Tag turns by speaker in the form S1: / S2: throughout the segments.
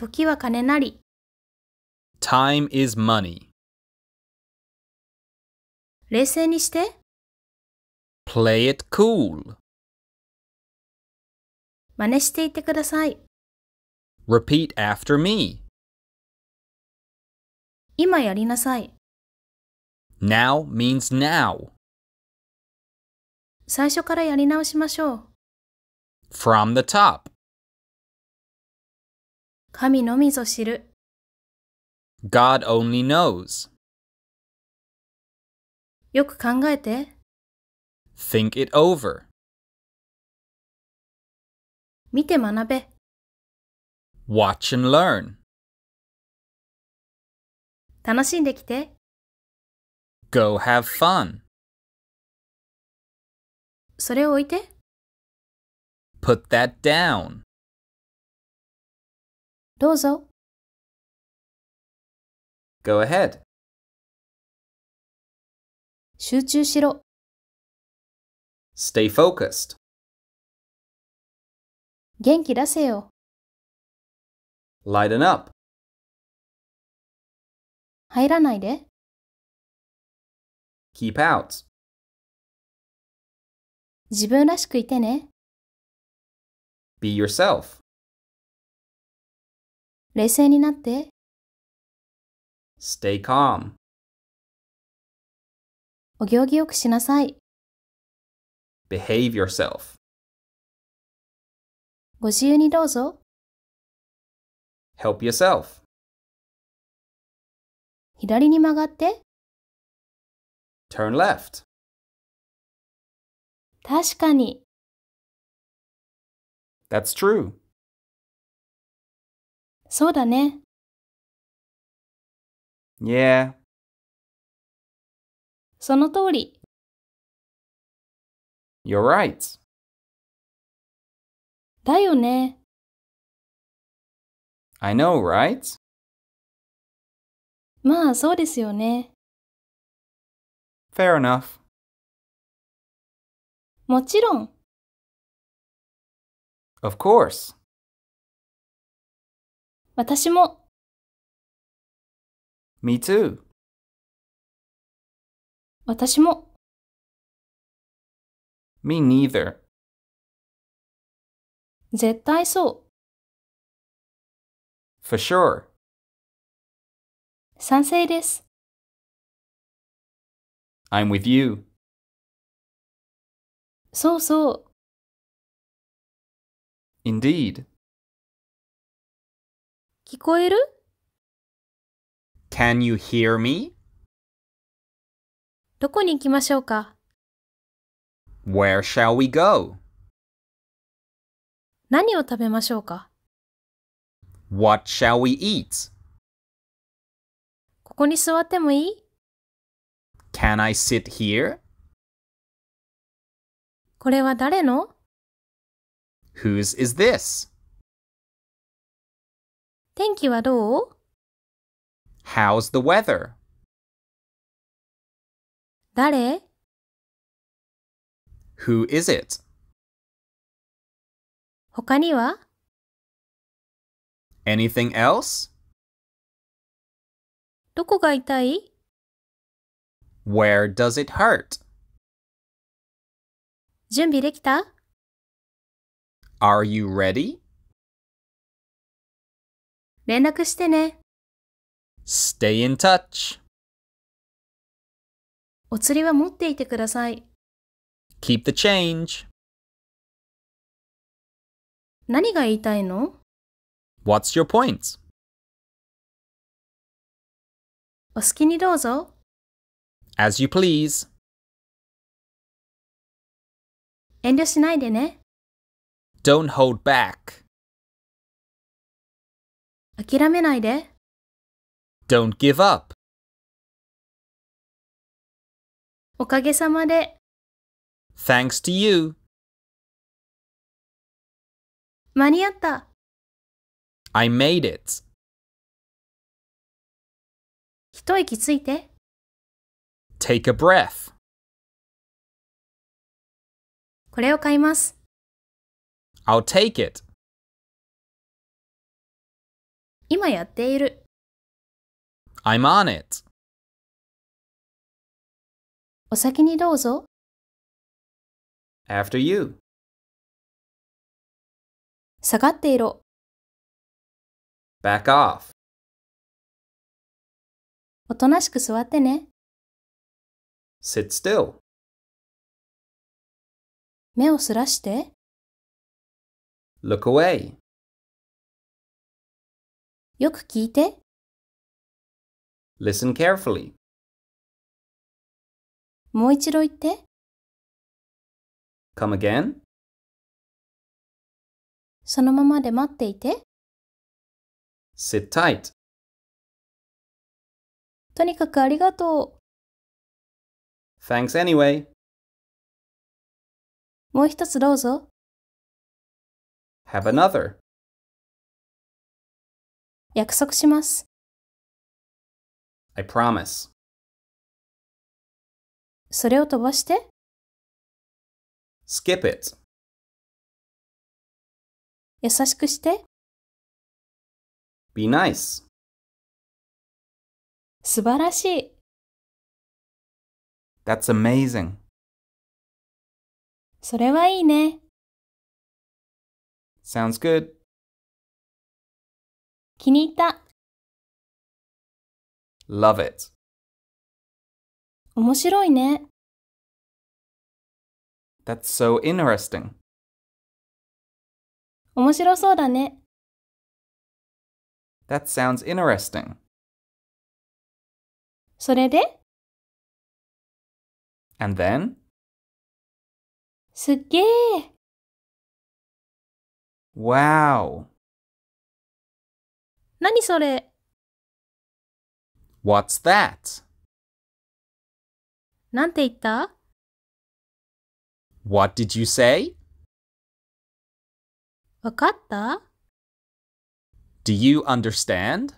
S1: 時は金なり。Time is money. 冷静にして。Play it cool. 真似していってください。Repeat after me. 今やりなさい。Now means now. 最初からやり直しましょう。From the top. 神のみぞ知る。God only knows. よく考えて。Think it over. 見て学べ。Watch and learn. 楽しんできて。Go have fun. それを置いて。Put that down. どうぞ。Go ahead. 集中しろ。Stay focused. 元気出せよ。Lighten up. 入らないで。Keep out. 自分らしくいてね。Be yourself. 冷静になって。Stay calm. お行儀よくしなさい。Behave yourself. ご自由にどうぞ。Help yourself. 左に曲がって。Turn left. 確かに。That's true. そうだね。Yeah. その通り。You're right. だよね。I know, right? まあ、そうですよね。Fair enough. もちろん。Of course. 私も。Me too. 私も。Me neither. 絶対そう。For sure. 賛成です。I'm with you. そうそう。Indeed. 聞こえる ?Can you hear me? どこに行きましょうか ?Where shall we go? 何を食べましょうか ?What shall we eat? ここに座ってもいい ?Can I sit here? これは誰の ?Whose is this? 天気はどう ?How's the weather? 誰 ?Who is it? 他には ?Anything else? どこが痛い ?Where does it hurt? 準備できた ?Are you ready? 連絡してね。Stay in touch. お釣りは持っていてください。Keep the change. 何が言いたいの ?What's your point? お好きにどうぞ。As you please. 遠慮しないでね。Don't hold back. 諦めないで。Don't give up. おかげさまで。Thanks to you. 間に合った。I made it. 一息ついて。Take a breath. これを買います。I'll take it. 今やっている。I'm on it. お先にどうぞ。After you. 下がっていろ。Back off. おとなしく座ってね。Sit still. 目をそらして。Look away. よく聞いて。Listen carefully. もう一度言って。Come again? そのままで待っていて。Sit tight. とにかくありがとう。Thanks anyway. もう一つどうぞ。Have another. 約束します。I promise. それを飛ばして。Skip it. 優しくして。Be nice. 素晴らしい。That's amazing. それはいいね。Sounds good. 気に入った。Love it. 面白いね。That's so interesting. 面白そうだね。That sounds interesting. それで And then? すっげー Wow. 何それ ?What's that? なんて言った ?What did you say? わかった ?Do you understand?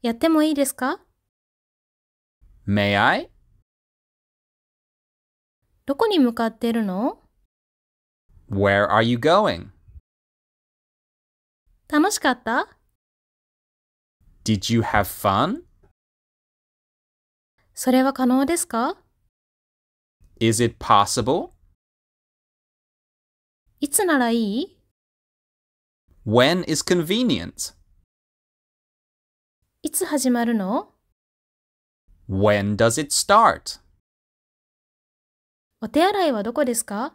S1: やってもいいですか ?May I? どこに向かってるの ?Where are you going? 楽しかった ?Did you have fun? それは可能ですか ?Is it possible? いつならいい ?When is convenient? いつ始まるの ?When does it start? お手洗いはどこですか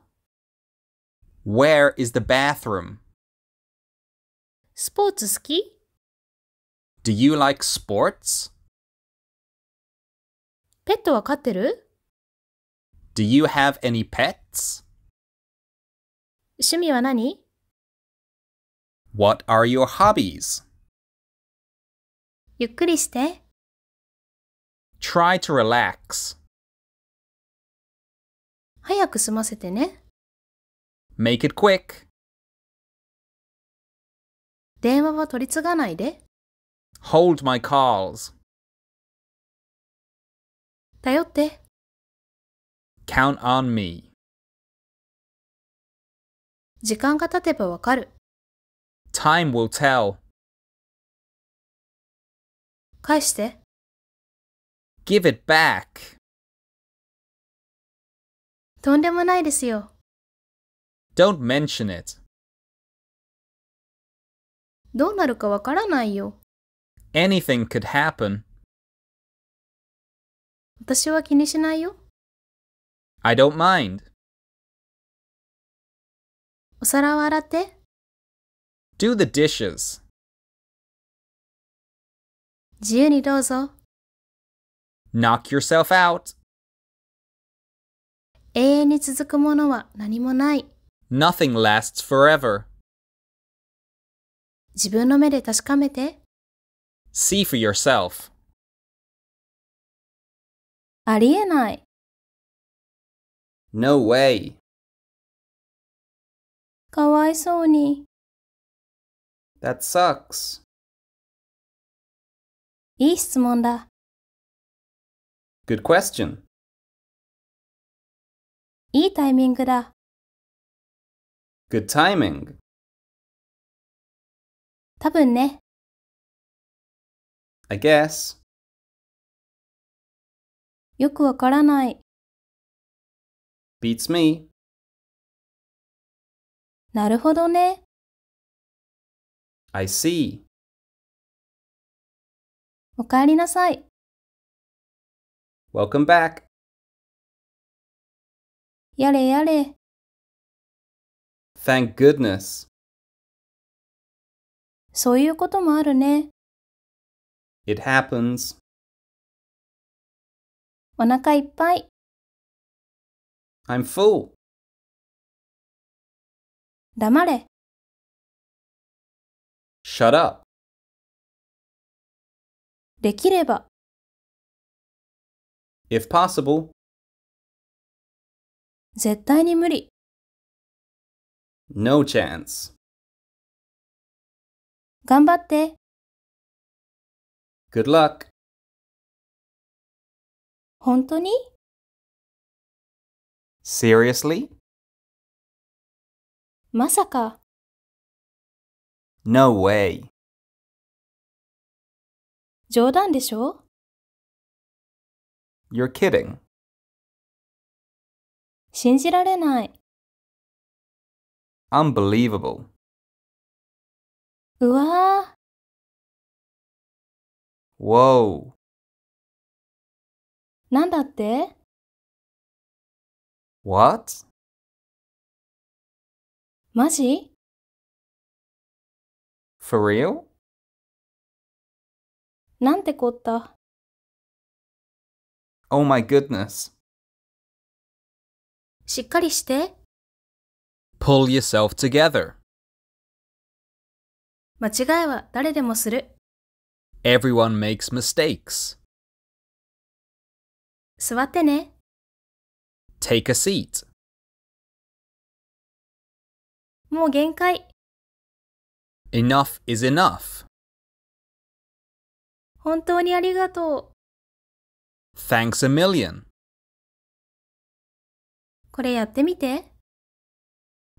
S1: ?Where is the bathroom? Sports ski. Do you like sports? ペットは飼ってる Do you have any pets? 趣味は何 What are your hobbies? ゆっくりして Try to relax. 早く済ませてね。Make it quick. 電話は取り継がないで。Hold my calls. 頼って。Count on me. 時間が経てばわかる。Time will tell. 返して。Give it back. とんでもないですよ。Don't mention it. どうなるかわからないよ。Anything could happen. 私は気にしないよ。I don't mind. お皿を洗って。Do the dishes. 自由にどうぞ。Knock yourself out. 永遠に続くものは何もない。Nothing lasts forever. 自分の目で確かめて。See for yourself. ありえない。No way. かわいそうに。That sucks. いい質問だ。Good question. いいタイミングだ。Good timing. 多分ね。I guess. よくわからない。Beats me. なるほどね。I see. おかえりなさい。Welcome back. やれやれ。Thank goodness. そういうこともあるね。It happens. お腹いっぱい。I'm full. 黙れ。Shut up. できれば。If possible. 絶対に無理。No chance. 頑張って。Good luck. 本当に ?Seriously? まさか。No way. 冗談でしょ ?You're kidding. 信じられない。Unbelievable. うわぁ。Wow. なんだって ?What? マジ ?For real? なんてこった ?Oh my goodness! しっかりして。Pull yourself together. 間違いは誰でもする。Everyone makes mistakes. 座ってね。Take a seat. もう限界。Enough is enough. 本当にありがとう。Thanks a million. これやってみて。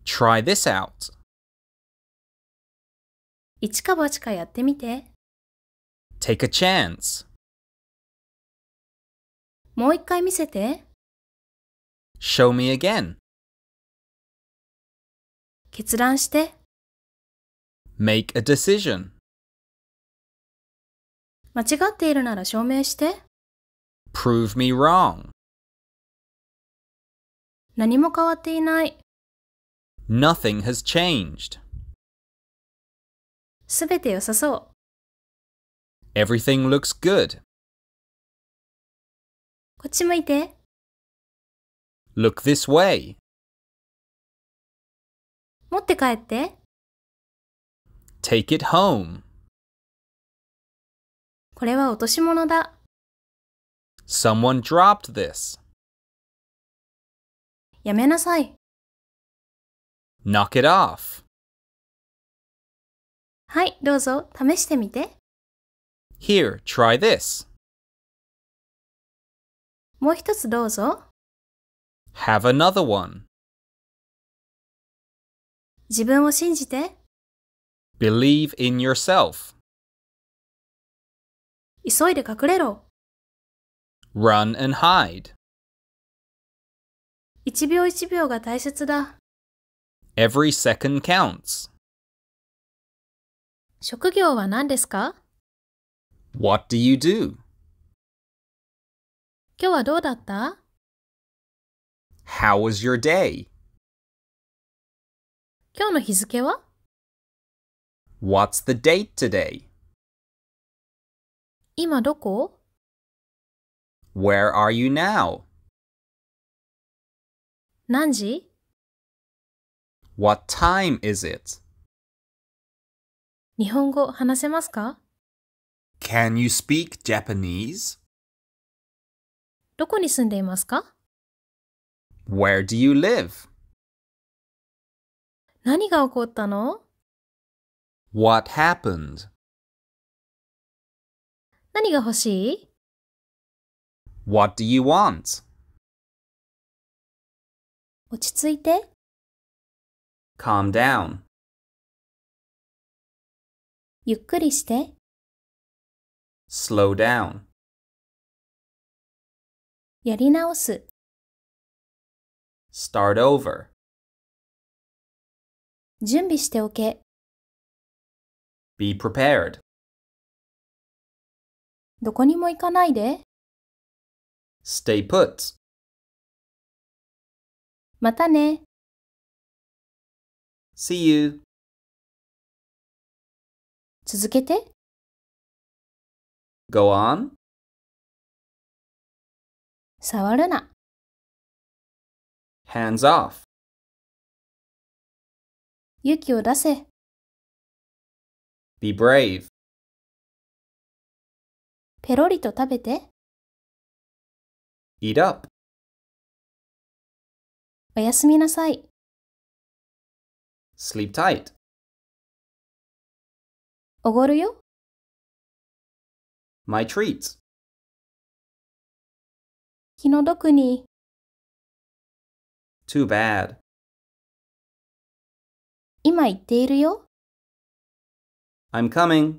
S1: Try this out. 一か八かやってみて。Take a chance. もう一回見せて。Show me again. 決断して。Make a decision. 間違っているなら証明して。Prove me wrong. 何も変わっていない。Nothing has changed. すべて良さそう。Everything looks good. こっち向いて。Look this way. 持って帰って。Take it home. これは落とし物だ。Someone dropped this. やめなさい。Knock it off. はい、どうぞ試してみて。Here, try this. もう一つどうぞ。Have another one. 自分を信じて。Believe in yourself. 急いで隠れろ。Run and hide. 一秒一秒が大切だ。Every second counts. 職業は何ですか ?What do you do? 今日はどうだった ?How was your day? 今日の日付は ?What's the date today? 今どこ ?Where are you now? 何時 ?What time is it? 日本語話せますか Can you speak Japanese? どこに住んでいますか Where do you live? 何が起こったの What happened? 何が欲しい What do you want? Calm down. ゆっくりして down やり直す over 準備しておけ prepared どこにも行かないで put またね you 続けて。Go on. 触るな。Hands off. 勇気を出せ。Be brave. ペロリと食べて。Eat up. おやすみなさい。Sleep tight. おごるよ。My treats. 気の毒に。Too bad. 今言っているよ。I'm coming.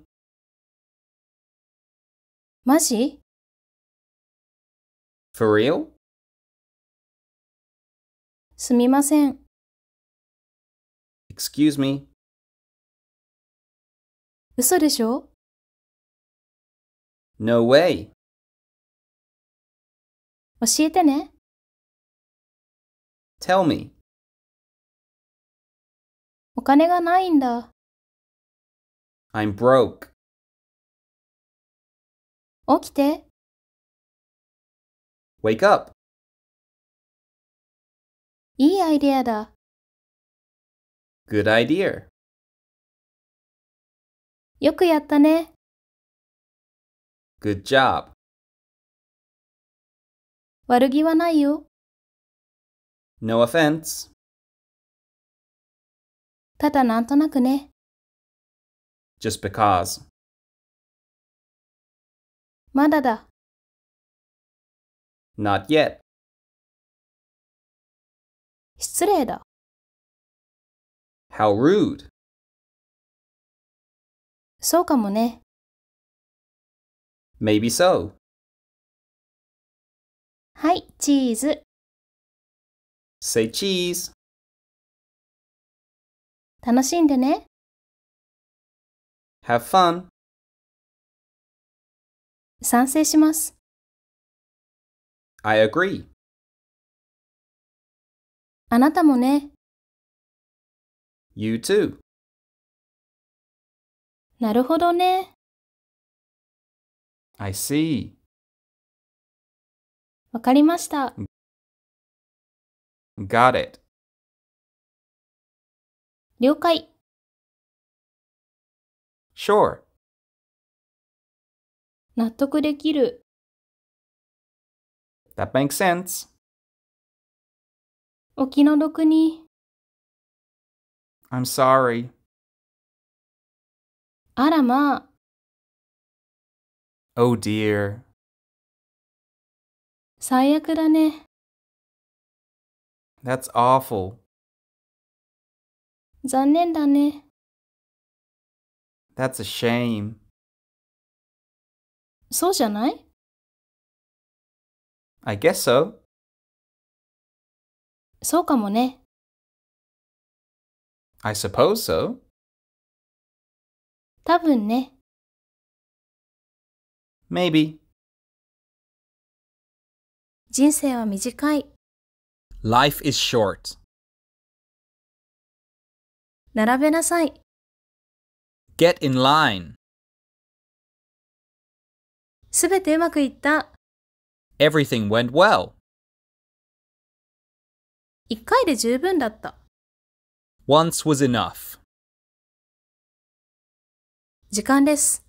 S1: マジ ?For real? すみません。Excuse me. 嘘でしょ ?No way! 教えてね。Tell me. お金がないんだ。I'm broke. 起きて。Wake up. いいアイデアだ。Good idea. よくやったね。Good job. 悪気はないよ。No offense. ただなんとなくね。Just because. まだだ。Not yet. 失礼だ。How rude. そうかもね。Maybe so. はい、チーズ。Say cheese. 楽しんでね。Have fun. 賛成します。I agree. あなたもね。You too. なるほどね。I see. わかりました。Got it. 了解。Sure. 納得できる。That makes sense. お気の毒に。I'm sorry. Oh dear. That's awful. That's a shame. そうじゃない ?I guess so. I suppose so. 多分ね。Maybe. 人生は短い。Life is short. 並べなさい。Get in line. すべてうまくいった。Everything went well. 一回で十分だった。Once was enough. 時間です。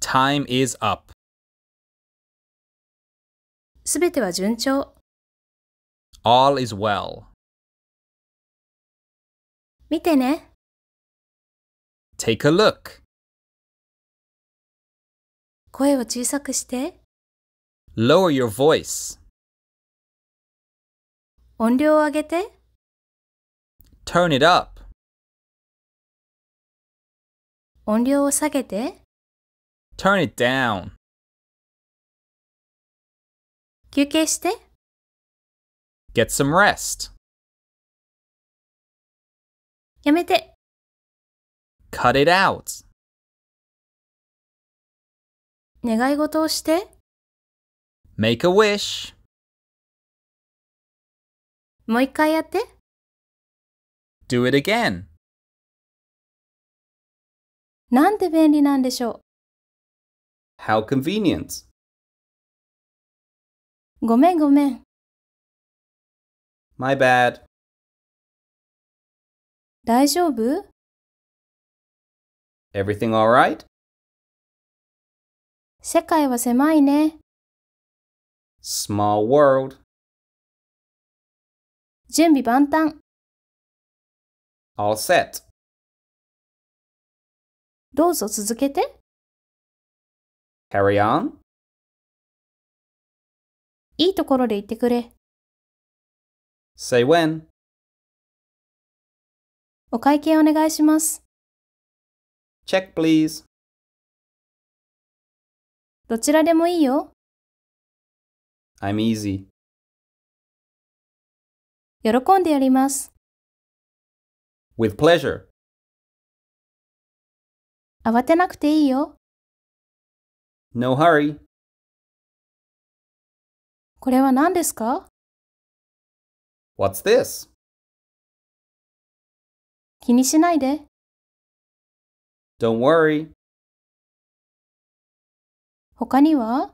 S1: Time is up. すべては順調。All is well. 見てね。Take a look. 声を小さくして。Lower your voice. 音量を上げて。Turn it up. 音量を下げて。Turn it down. 休憩して。Get some rest. やめて。Cut it out. 願い事をして。Make a wish. もう一回やって。Do it again. なんて便利なんでしょう ?How convenient! ごめんごめん。My bad. 大丈夫 ?Everything alright? 世界は狭いね。Small world. 準備万端。All set. どうぞ続けて。Carry on. いいところで言ってくれ。Say when. お会計お願いします。Check please. どちらでもいいよ。I'm easy. 喜んでやります。With pleasure. 慌てなくていいよ。No hurry. これは何ですか What's this? 気にしないで。Don't worry. 他には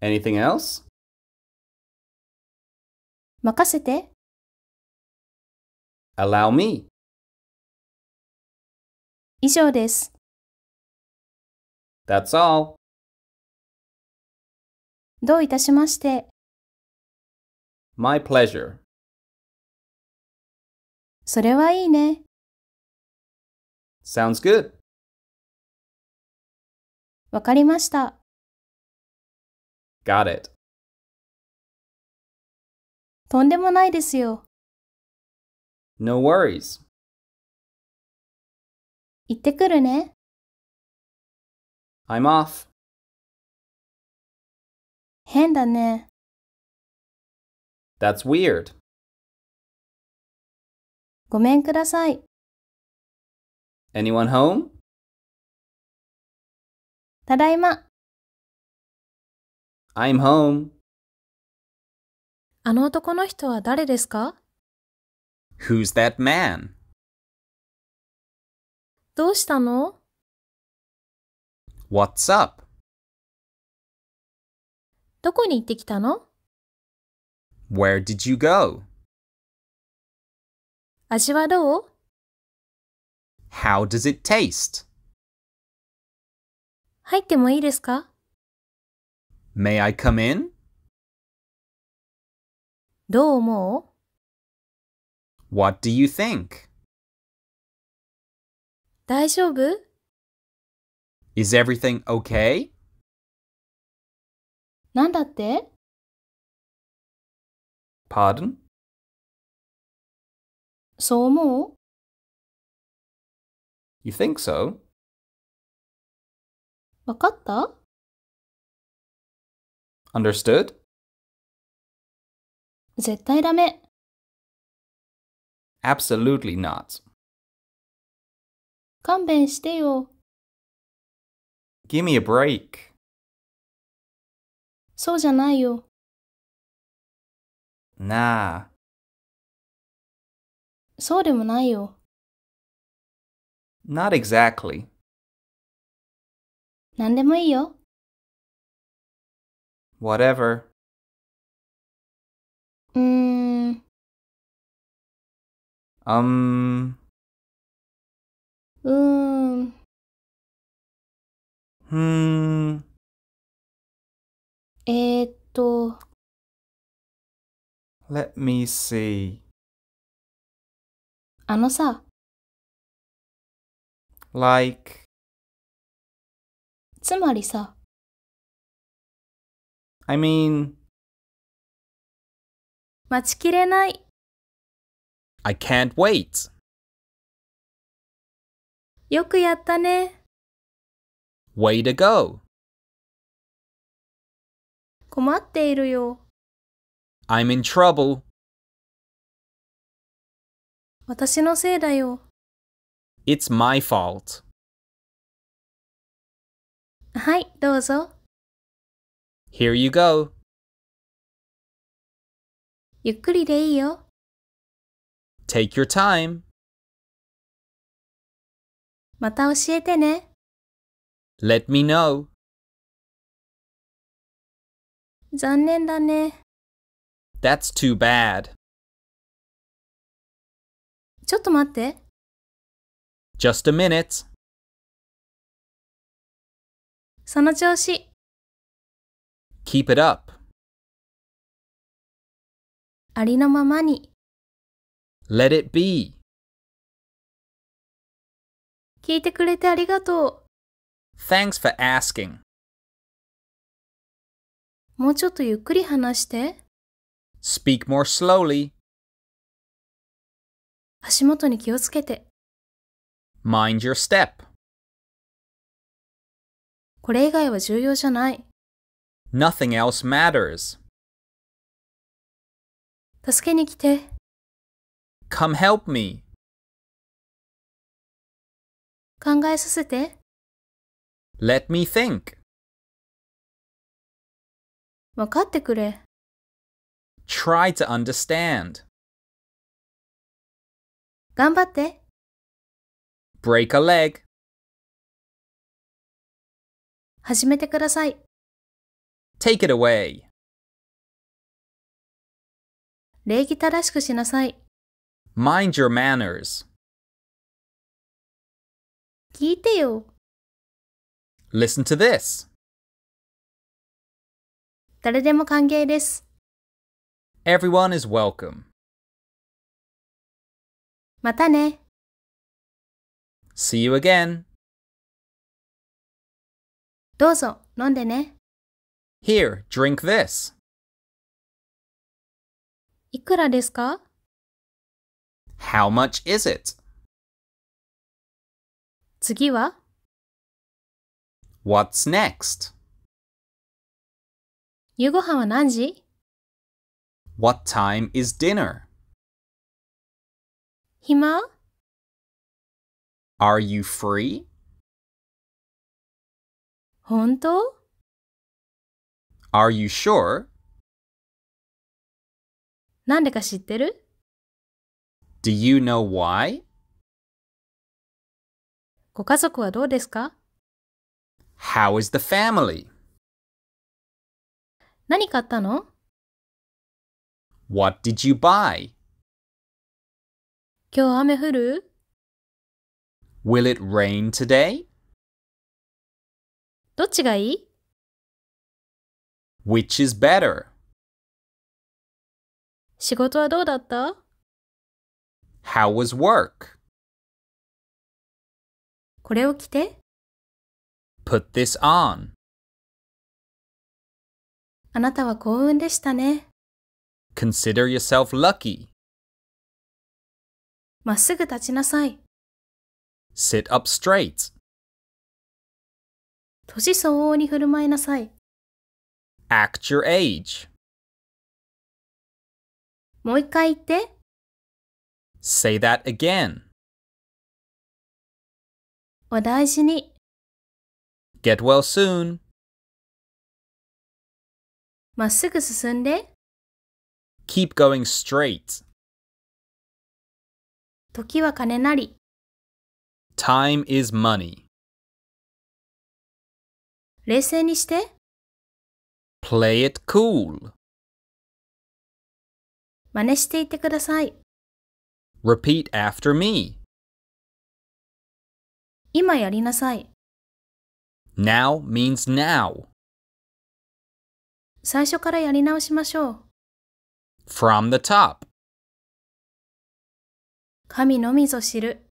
S1: Anything else? 任せて。Allow me. 以上です。That's all. どういたしまして。My pleasure. それはいいね。Sounds good. わかりました。Got it. とんでもないですよ。No worries. 行ってくるね。I'm off. 変だね。That's weird. ごめんください。Anyone home? ただいま。I'm home. あの男の人は誰ですか Who's that man? どうしたの ?What's up? どこに行ってきたの ?Where did you go? 味はどう ?How does it taste? 入ってもいいですか ?May I come in? どう思う ?What do you think? 大丈夫 Is everything okay? なんだって Pardon? そう思う You think so? わかった Understood? 絶対ダメ Absolutely not. 勘弁してよ。Give me a break. そうじゃないよ。なあ。そうでもないよ。Not exactly. なんでもいいよ。Whatever. うーん。Um. うーん。うーん。えー、っと。Let me see. あのさ。Like. つまりさ。I mean. 待ちきれない。I can't wait. よくやったね。Way to go! 困っているよ。I'm in trouble. 私のせいだよ。It's my fault. はい、どうぞ。Here you go. ゆっくりでいいよ。Take your time. また教えてね。Let me know. 残念だね。That's too bad. ちょっと待って。Just a minute. その調子。Keep it up. ありのままに。Let it be. 聞いてくれてありがとう。Thanks for asking. もうちょっとゆっくり話して。Speak more slowly. 足元に気をつけて。Mind your step. これ以外は重要じゃない。Nothing else matters. 助けに来て。Come help me. 考えさせて。Let me think. わかってくれ。Try to understand. 頑張って。Break a leg. 始めてください。Take it away. 礼儀正しくしなさい。Mind your manners. 聞いてよ。Listen to this. 誰でも歓迎です。Everyone is welcome. またね。See you again. どうぞ、飲んでね。Here, drink this. いくらですか How much is it? 次は ?What's next? 夕ご飯は何時 ?What time is dinner? 暇 ?Are you free? 本当 ?Are you sure? なんでか知ってる ?Do you know why? ご家族はどうですか ?How is the family? 何買ったの ?What did you buy? 今日雨降る ?Will it rain today? どっちがいい ?Which is better? 仕事はどうだった ?How was work? これを着て。Put this on. あなたは幸運でしたね。Consider yourself lucky. まっすぐ立ちなさい。Sit up straight. 年相応に振る舞いなさい。Act your age. もう一回言って。Say that again. お大事に。Get well soon. まっすぐ進んで。Keep going straight. 時は金なり。Time is money. 冷静にして。Play it cool. 真似していってください。Repeat after me. 今やりなさい。Now means now. 最初からやり直しましょう。From the top. 神のみぞ知る。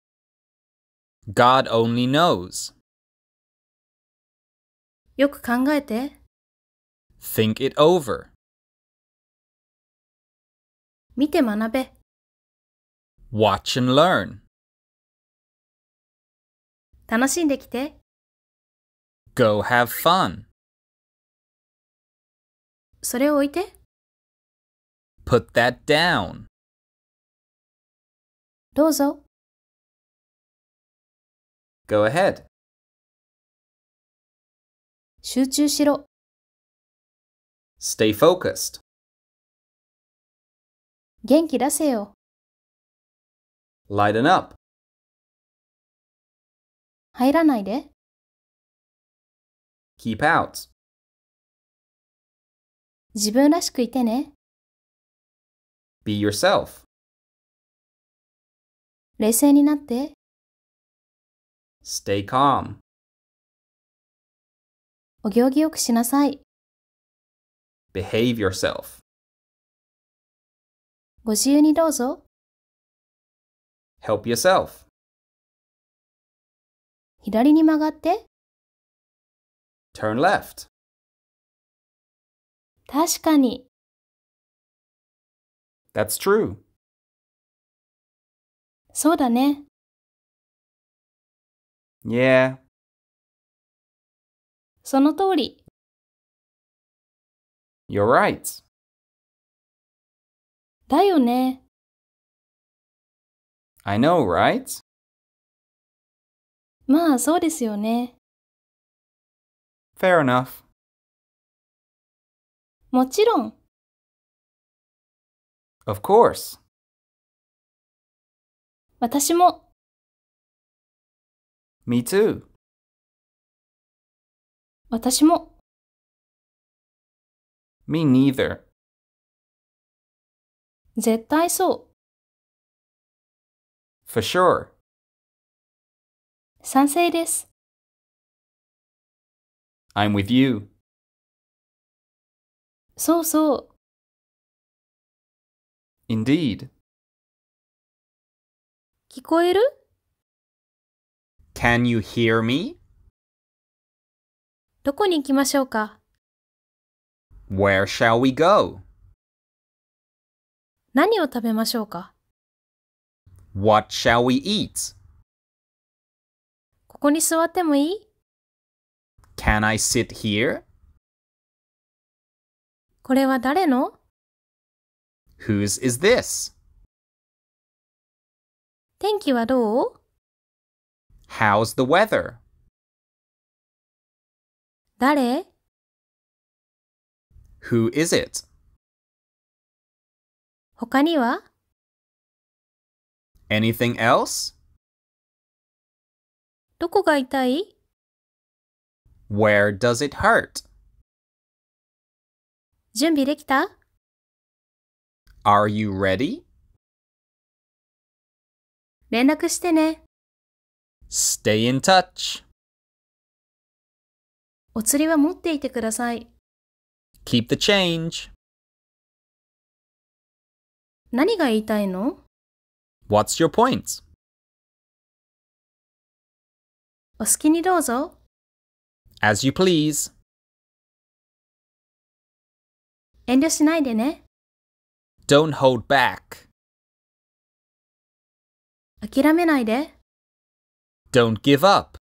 S1: God only knows. よく考えて。Think it over. 見て学べ。Watch and learn. 楽しんできて。Go have fun. それを置いて。Put that down. どうぞ。Go ahead. 集中しろ。Stay focused. 元気出せよ。Lighten up. 入らないで。Keep out. 自分らしくいてね。Be yourself. 冷静になって。Stay calm. お行儀よくしなさい。Behave yourself. ご自由にどうぞ。Help yourself. 左に曲がって。turn left 確かに。That's true. そうだね。Yeah. その通り。You're right. だよね。I know, right? まあそうですよね。Fair enough. もちろん。Of course. 私も。Me too. 私も。Me neither. 絶対そう。For sure. 賛成です。I'm with you. そうそう。Indeed. 聞こえる ?Can you hear me? どこに行きましょうか ?Where shall we go? 何を食べましょうか ?What shall we eat? こに座ってもいい ?Can I sit here? これは誰の ?Whose is this? 天気はどう ?How's the weather? 誰 ?Who is it? 他には ?Anything else? どこが痛い ?Where does it hurt? 準備できた ?Are you ready? 連絡してね。Stay in touch. お釣りは持っていてください。Keep the change. 何が言いたいの ?What's your point? お好きにどうぞ。As you please. 遠慮しないでね。Don't hold back. 諦めないで。Don't give up.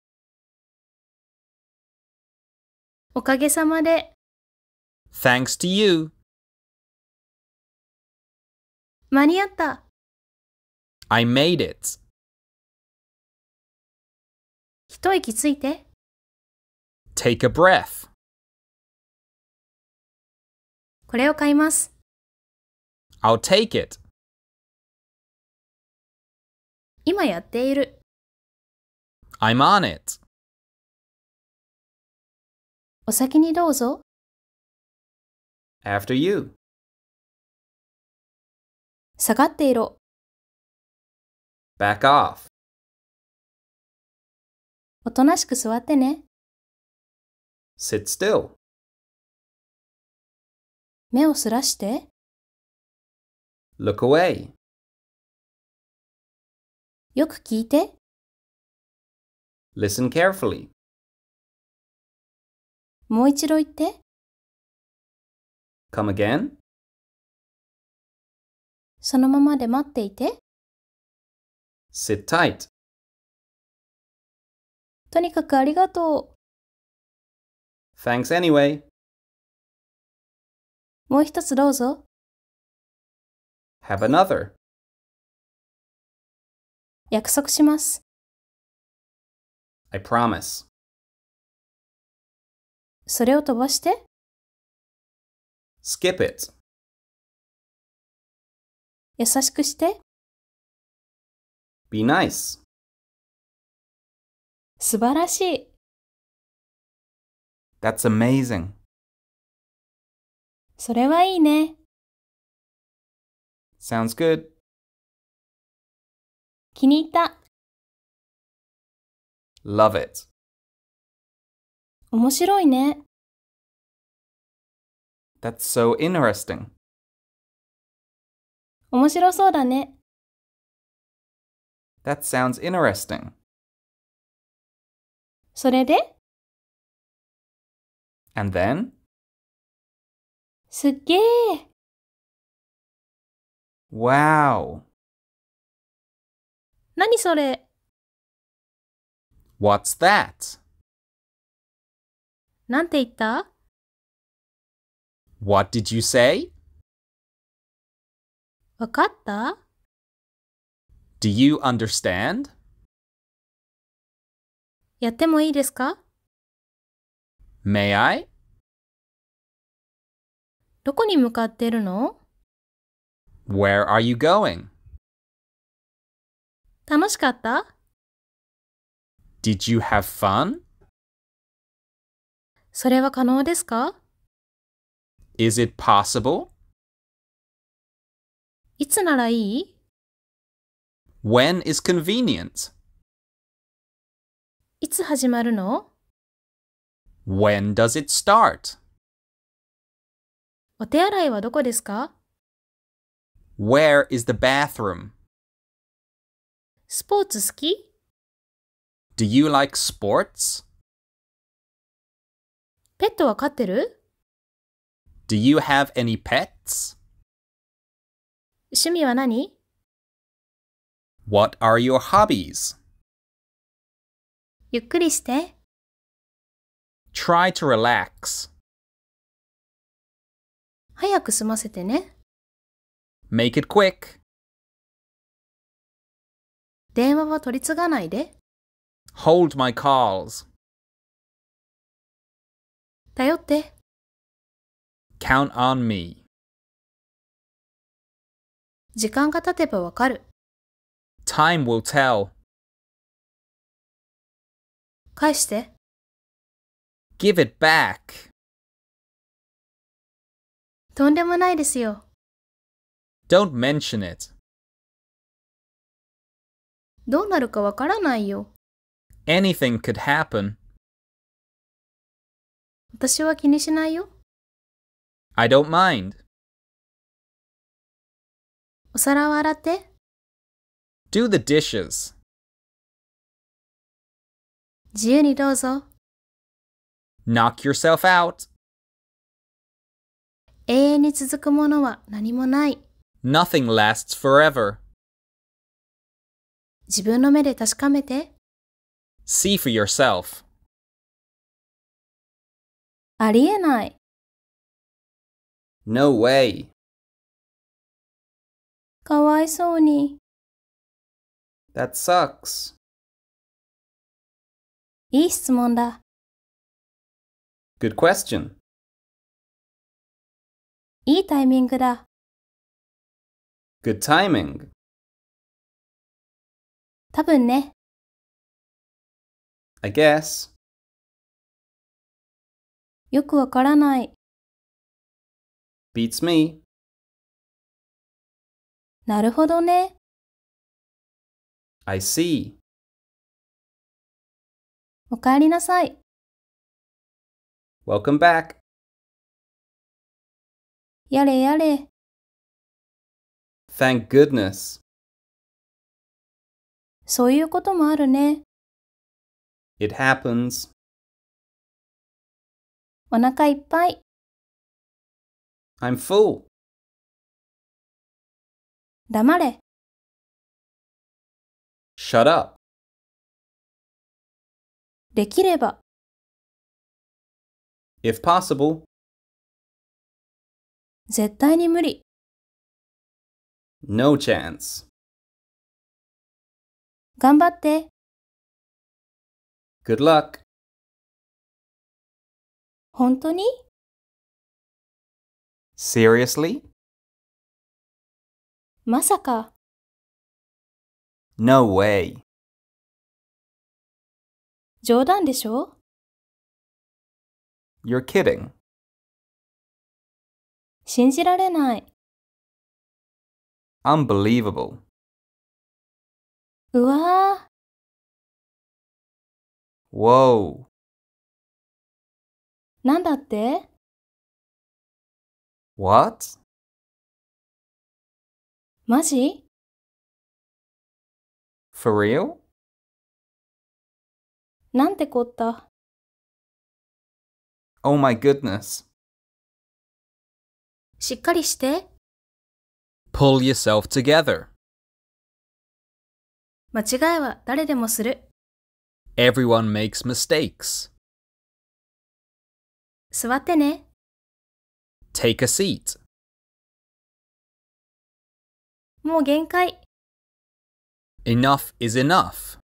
S1: おかげさまで。Thanks to you. 間に合った。I made it. 一息ついて。Take a breath. これを買います。I'll take it. 今やっている。I'm on it. お先にどうぞ。After you. 下がっていろ。Back off. おとなしく座ってね。Sit still. 目をすらして。Look away. よく聞いて。Listen carefully. もう一度言って。Come again. そのままで待っていて。Sit tight. とにかくありがとう。Thanks anyway. もう一つどうぞ。Have another. 約束します。I promise. それを飛ばして。Skip it. 優しくして。Be nice. 素晴らしい。That's amazing. それはいいね。Sounds good. 気に入った。Love it. 面白いね。That's so interesting. 面白そうだね。That sounds interesting. それで And then? すっげー Wow! 何それ What's that? なんて言った What did you say? わかった Do you understand? やってもいいですか ?May I? どこに向かってるの ?Where are you going? 楽しかった ?Did you have fun? それは可能ですか ?Is it possible? いつならいい ?When is convenient? いつ始まるの ?When does it start? お手洗いはどこですか ?Where is the bathroom? スポーツ好き ?Do you like sports? ペットは飼ってる ?Do you have any pets? 趣味は何 ?What are your hobbies? ゆっくりして。Try to relax. 早く済ませてね。Make it quick. 電話は取り次がないで。Hold my calls. 頼って。Count on me. 時間が経てばわかる。Time will tell. 返して。Give it back. とんでもないですよ。Don't mention it. どうなるかわからないよ。Anything could happen. 私は気にしないよ。I don't mind. お皿を洗って。Do the dishes. 自由にどうぞ。Knock yourself out. 永遠に続くものは何もない。Nothing lasts forever. 自分の目で確かめて。See for yourself. ありえない。No way. かわいそうに。That sucks. いい質問だ。Good question. いいタイミングだ。Good timing. 多分ね。I guess. よくわからない。Beats me. なるほどね。I see. おかえりなさい。Welcome back. やれやれ。Thank goodness. そういうこともあるね。It happens. お腹いっぱい。I'm full. 黙れ。Shut up if possible no chance good luck 本当に seriously no way 冗談でしょ ?You're kidding. 信じられない。Unbelievable. うわぁ。Whoa. なんだって ?What? マジ For real? Oh my goodness. しっかりして。Pull yourself together. 間違いは誰でもする。Everyone makes mistakes. 座ってね。Take a seat. もう限界。Enough is enough.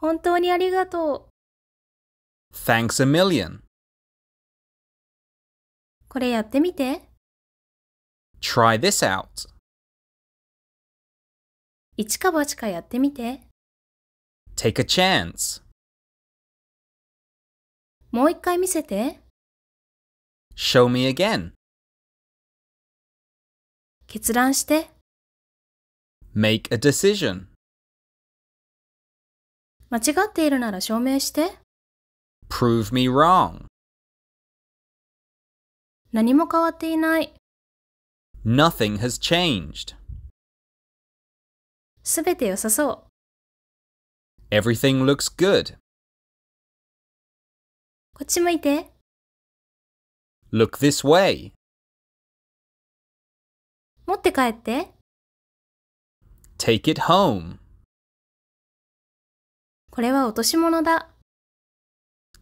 S1: 本当にありがとう。Thanks a million. これやってみて。Try this out. 一か八かやってみて。Take a chance. もう一回見せて。Show me again. 決断して。Make a decision. 間違っているなら証明して。Prove me wrong. 何も変わっていない。Nothing has changed. すべて良さそう。Everything looks good. こっち向いて。Look this way. 持って帰って。Take it home. これは落とし物だ。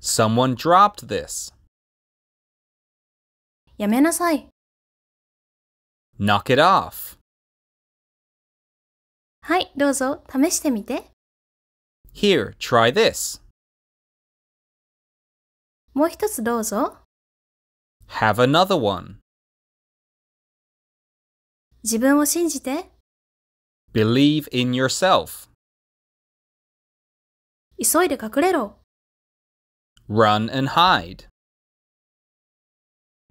S1: Someone dropped this. やめなさい。Knock it off. はい、どうぞ、試してみて。Here, try this. もう一つどうぞ。Have another one. 自分を信じて。Believe in yourself. 急いで隠れろ。Run and hide.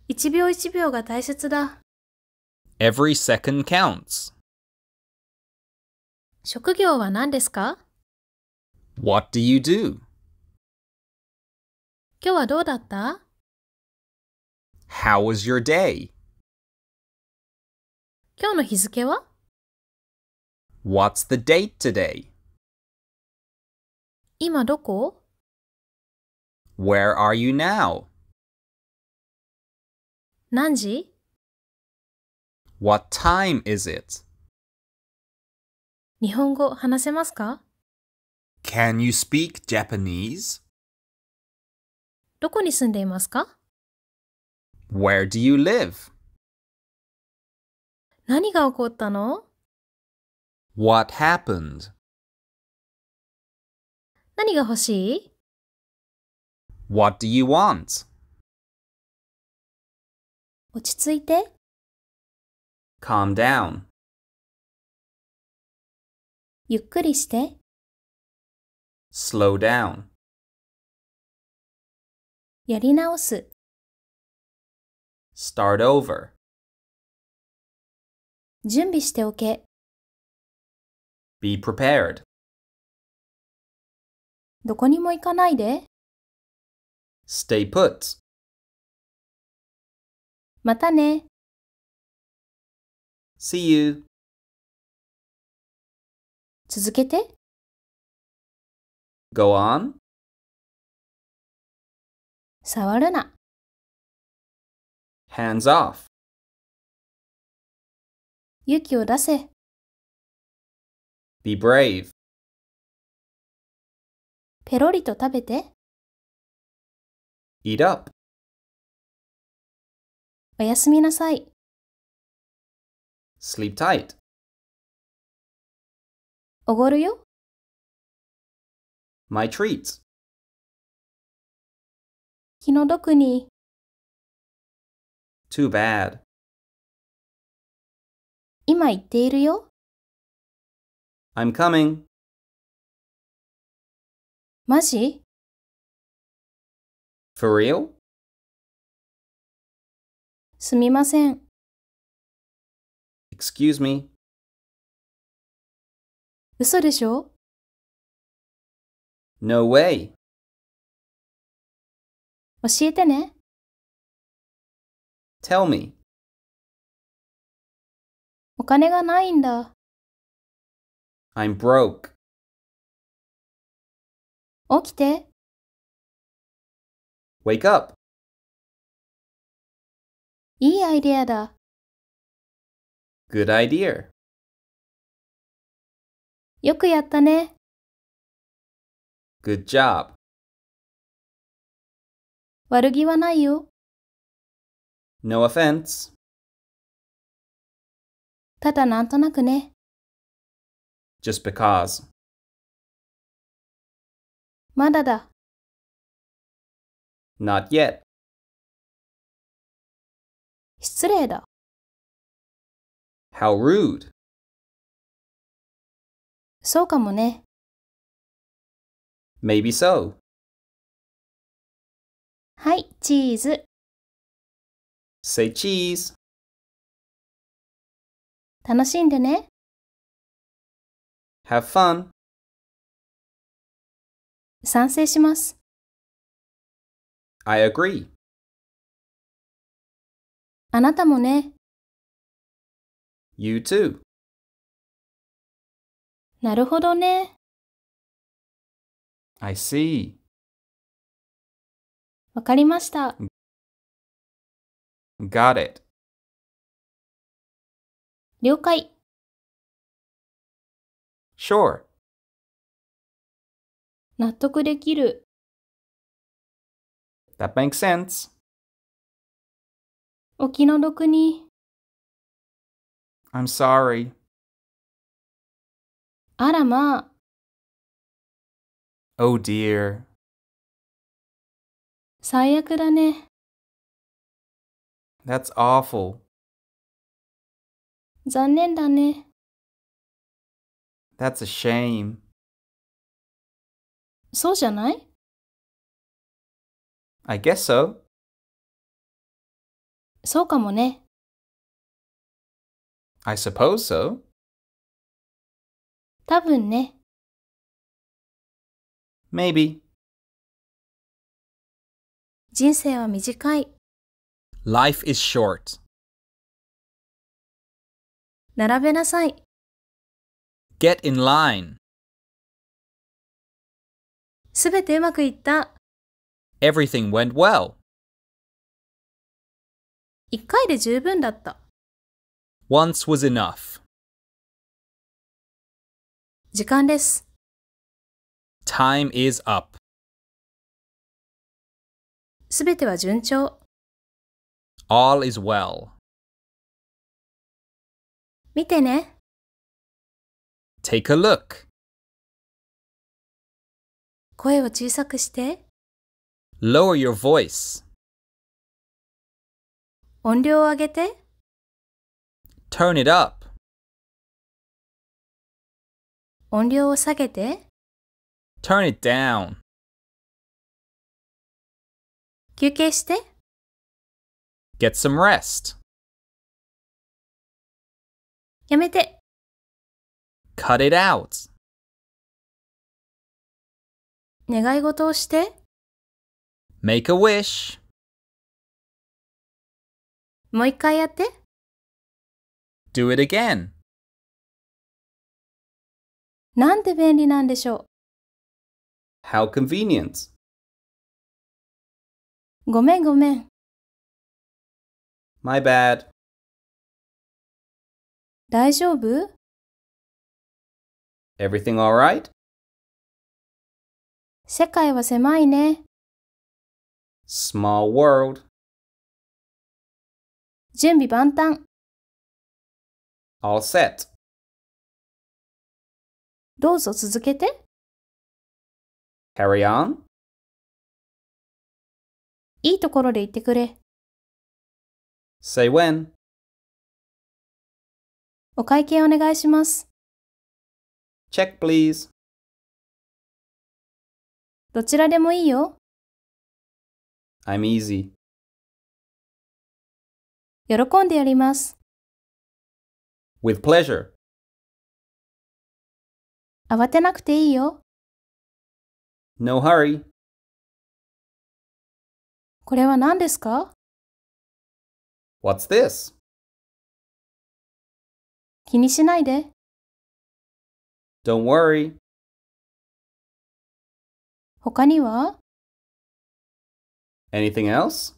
S1: 一秒一秒が大切だ。Every second counts. 職業は何ですか ?What do you do? 今日はどうだった ?How was your day? 今日の日付は ?What's the date today? 今どこ Where are you now? 何時 What time is it? 日本語話せますか Can you speak Japanese? どこに住んでいますか Where do you live? 何が起こったの What happened? 何が欲しい ?What do you want? 落ち着いて。Calm down. ゆっくりして。Slow down. やり直す。Start over. 準備しておけ。Be prepared. どこにも行かないで。Stay put. またね。See you. 続けて。Go on. 触るな。Hands off. 勇気を出せ。Be brave. ペロリと食べて。Eat up. おやすみなさい。Sleep tight. おごるよ。My treats. 気の毒に。Too bad. 今言っているよ。I'm coming. マジ ?For real? すみません。Excuse me. 嘘でしょ ?No way. 教えてね。Tell me. お金がないんだ。I'm broke. 起きて。Wake up. いいアイデアだ。Good idea. よくやったね。Good job. 悪気はないよ。No offense. ただなんとなくね。Just because. まだだ。Not yet. 失礼だ。How rude. そうかもね。Maybe so. はい、チーズ。Say cheese. 楽しんでね。Have fun. 賛成します。I agree. あなたもね。You too. なるほどね。I see. わかりました。Got it. 了解。Sure. 納得できる。That makes sense. お気の毒に。I'm sorry. あらまあ。Oh dear. 最悪だね。That's awful. 残念だね。That's a shame. そうじゃない ?I guess so. そうかもね。I suppose so. 多分ね。Maybe. 人生は短い。Life is short. 並べなさい。Get in line. すべてうまくいった。Everything went well. 一回で十分だった。Once was enough. 時間です。Time is up. すべては順調。All is well. 見てね。Take a look. 声を小さくして。Lower your voice. 音量を上げて。Turn it up. 音量を下げて。Turn it down. 休憩して。Get some rest. やめて。Cut it out. 願い事をして。Make a wish. もう一回やって。Do it again. なんて便利なんでしょう ?How convenient. ごめんごめん。My bad. 大丈夫 ?Everything alright? 世界は狭いね。small world. 準備万端。all set. どうぞ続けて。carry on. いいところで言ってくれ。say when. お会計お願いします。check please. どちらでもいいよ。I'm easy. 喜んでやります。With pleasure. 慌てなくていいよ。No hurry. これは何ですか What's this? 気にしないで。Don't worry. 他には Anything else?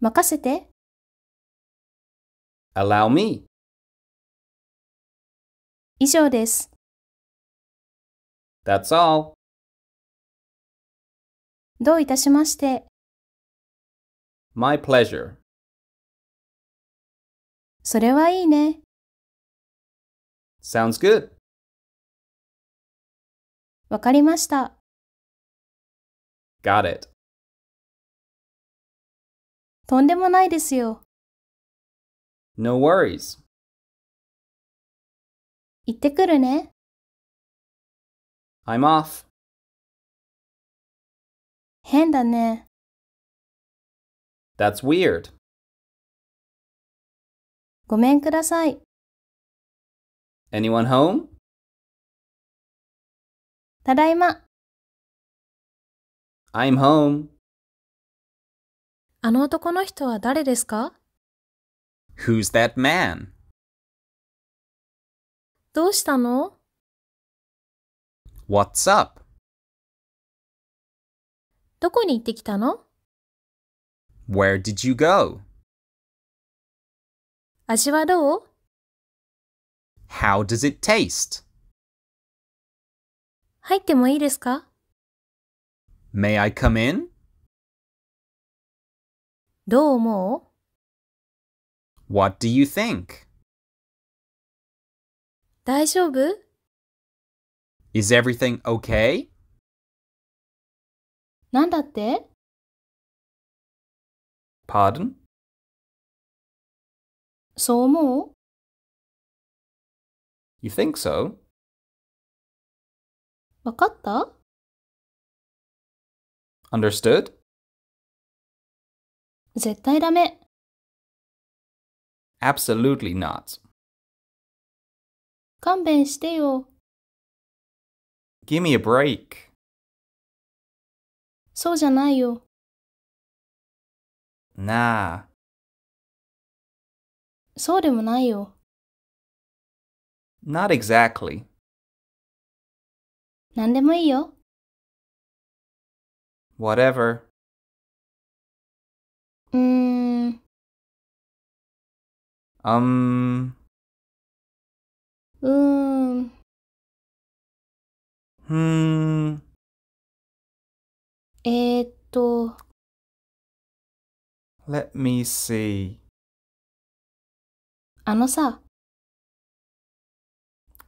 S1: 任せて Allow me. 以上です。That's all. どういたしまして。My pleasure. それはいいね。Sounds good. わかりました。Got it. とんでもないですよ。No worries. 行ってくるね。I'm off. 変だね。That's weird. ごめんください。Anyone home? ただいま。I'm home. あの男の人は誰ですか Who's that man? どうしたの What's up? どこに行ってきたの Where did you go? 味はどう How does it taste? 入ってもいいですか May I come in? どう思 What do you think? 大丈夫 Is everything okay? なんだって Pardon? そう思う You think so? わかった ?Understood? 絶対ダメ。Absolutely not. 勘弁してよ。Give me a break. そうじゃないよ。なあ。そうでもないよ。Not exactly. 何でもいいよ。Whatever. うーん、Um. me see. あのさ、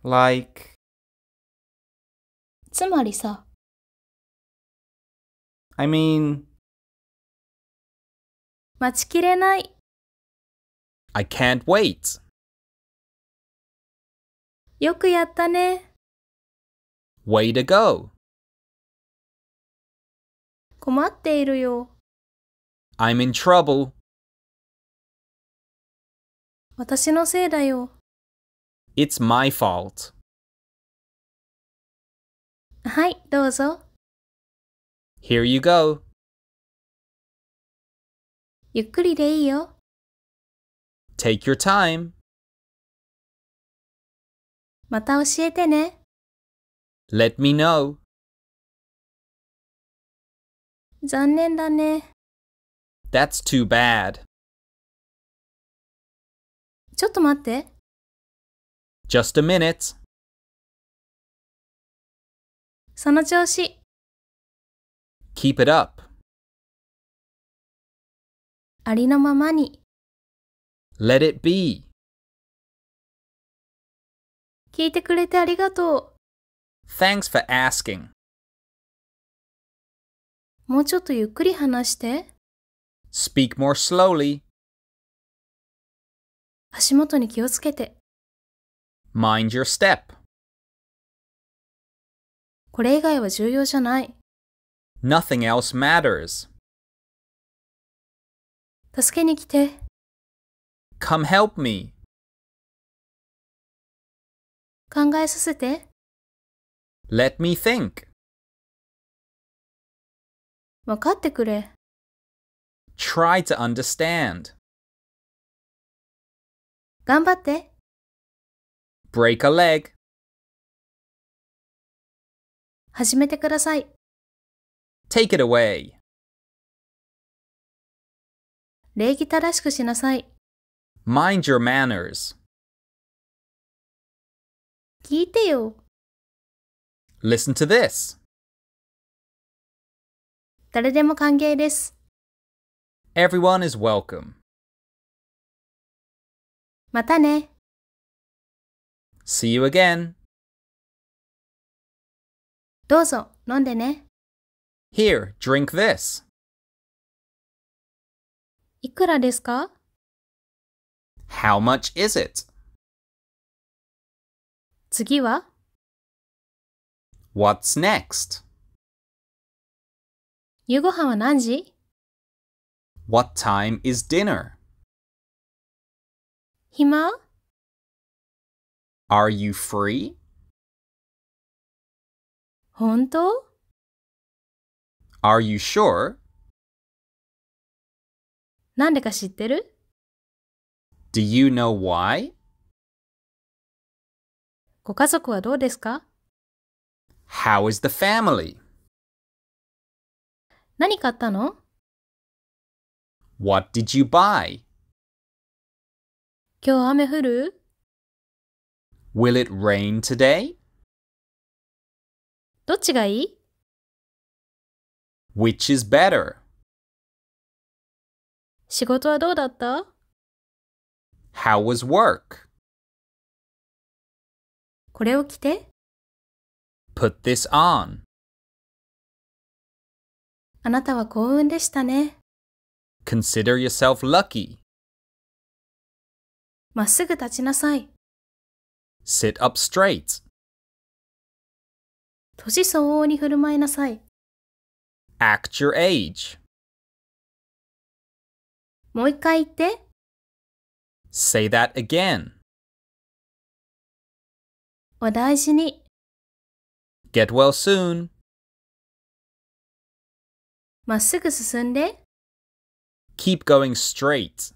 S1: Like. I mean, I can can't wait. Way to go. i am in trouble. It's my fault. はい、どうぞ。Here you go. ゆっくりでいいよ。Take your time. また教えてね。Let me know. 残念だね。That's too bad. ちょっと待って。Just a minute. その調子。Keep it up. ありのままに。Let it be. 聞いてくれてありがとう。Thanks for asking. もうちょっとゆっくり話して。Speak more slowly. 足元に気をつけて。Mind your step. これ以外は重要じゃない。Nothing else matters. 助けに来て。Come help me. 考えさせて。Let me think. わかってくれ。Try to understand. 頑張って。Break a leg. 始めてください。Take it away. 礼儀正しくしなさい。Mind your manners. 聞いてよ。Listen to this. 誰でも歓迎です。Everyone is welcome. またね。See you again. どうぞ、飲んでね。Here, drink this. いくらですか ?How much is it? 次は ?What's next? 夕ご飯は何時 ?What time is dinner? 暇 ?Are you free? 本当 ?Are you sure? ?Do you know why? ?How is the family? ?What did you buy? ?Will it rain today? どっちがいい ?Which is better? 仕事はどうだった ?How was work? これを着て Put this on. あなたは幸運でしたね。Consider yourself lucky. まっすぐ立ちなさい。Sit up straight. 年相応に振る舞いなさい。Act your age. もう一回言って。Say that again. お大事に。Get well soon. まっすぐ進んで。Keep going straight.